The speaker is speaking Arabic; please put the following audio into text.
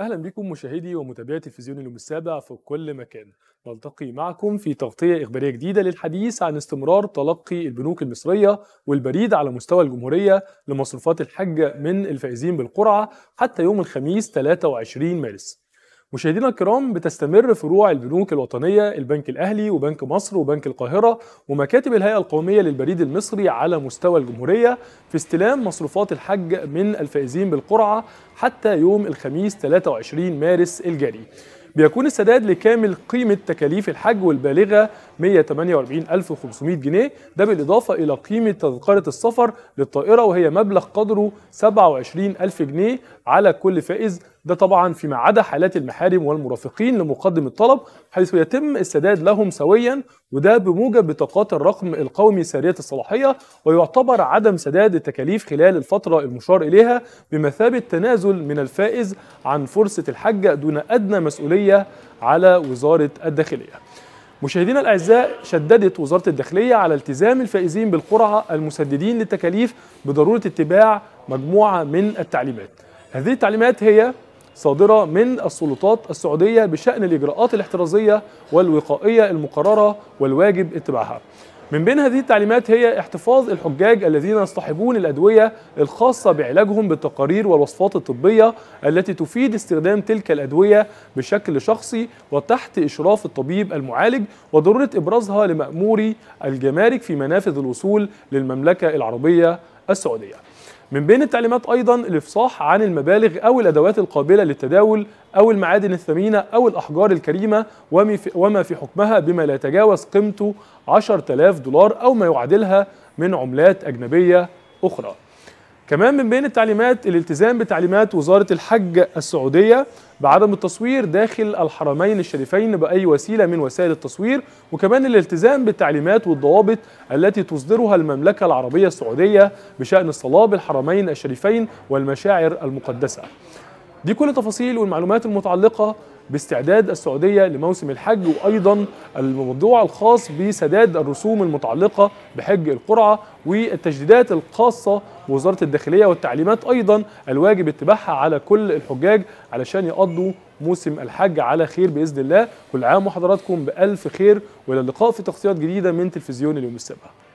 اهلا بكم مشاهدي ومتابعي تلفزيون اليوم السابع في كل مكان نلتقي معكم في تغطيه اخباريه جديده للحديث عن استمرار تلقي البنوك المصريه والبريد على مستوى الجمهوريه لمصروفات الحج من الفائزين بالقرعه حتى يوم الخميس 23 مارس مشاهدينا الكرام بتستمر فروع البنوك الوطنية البنك الأهلي وبنك مصر وبنك القاهرة ومكاتب الهيئة القومية للبريد المصري على مستوى الجمهورية في استلام مصروفات الحج من الفائزين بالقرعة حتى يوم الخميس 23 مارس الجاري بيكون السداد لكامل قيمة تكاليف الحج والبالغة 148500 جنيه ده بالإضافة إلى قيمة تذكرة السفر للطائرة وهي مبلغ قدره 27000 جنيه على كل فائز ده طبعا فيما عدا حالات المحارم والمرافقين لمقدم الطلب حيث يتم السداد لهم سويا وده بموجب بطاقات الرقم القومي سارية الصلاحية ويعتبر عدم سداد التكاليف خلال الفترة المشار إليها بمثابة تنازل من الفائز عن فرصة الحجة دون أدنى مسؤولية على وزارة الداخلية مشاهدينا الأعزاء شددت وزارة الداخلية على التزام الفائزين بالقرعة المسددين للتكاليف بضرورة اتباع مجموعة من التعليمات هذه التعليمات هي صادرة من السلطات السعودية بشأن الإجراءات الاحترازية والوقائية المقررة والواجب اتباعها من بين هذه التعليمات هي احتفاظ الحجاج الذين يصطحبون الأدوية الخاصة بعلاجهم بالتقارير والوصفات الطبية التي تفيد استخدام تلك الأدوية بشكل شخصي وتحت إشراف الطبيب المعالج وضرورة إبرازها لمأموري الجمارك في منافذ الوصول للمملكة العربية السعودية من بين التعليمات أيضا الإفصاح عن المبالغ أو الأدوات القابلة للتداول أو المعادن الثمينة أو الأحجار الكريمة وما في حكمها بما لا يتجاوز قيمته 10000 دولار أو ما يعادلها من عملات أجنبية أخرى كمان من بين التعليمات الالتزام بتعليمات وزارة الحج السعودية بعدم التصوير داخل الحرمين الشريفين بأي وسيلة من وسائل التصوير وكمان الالتزام بالتعليمات والضوابط التي تصدرها المملكة العربية السعودية بشأن الصلاة بالحرمين الشريفين والمشاعر المقدسة دي كل التفاصيل والمعلومات المتعلقة باستعداد السعودية لموسم الحج وأيضا الموضوع الخاص بسداد الرسوم المتعلقة بحج القرعة والتجديدات الخاصة بوزارة الداخلية والتعليمات أيضا الواجب اتباعها على كل الحجاج علشان يقضوا موسم الحج على خير بإذن الله كل عام وحضراتكم بألف خير وإلى اللقاء في تغطيات جديدة من تلفزيون اليوم السابع